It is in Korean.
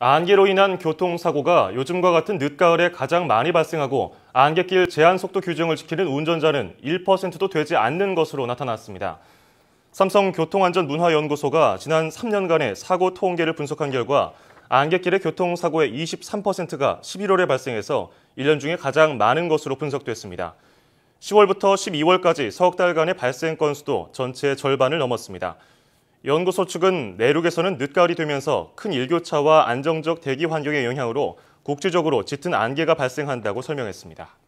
안개로 인한 교통사고가 요즘과 같은 늦가을에 가장 많이 발생하고 안갯길 제한속도 규정을 지키는 운전자는 1%도 되지 않는 것으로 나타났습니다. 삼성교통안전문화연구소가 지난 3년간의 사고 통계를 분석한 결과 안갯길의 교통사고의 23%가 11월에 발생해서 1년 중에 가장 많은 것으로 분석됐습니다. 10월부터 12월까지 석 달간의 발생 건수도 전체의 절반을 넘었습니다. 연구소 측은 내륙에서는 늦가을이 되면서 큰 일교차와 안정적 대기 환경의 영향으로 국지적으로 짙은 안개가 발생한다고 설명했습니다.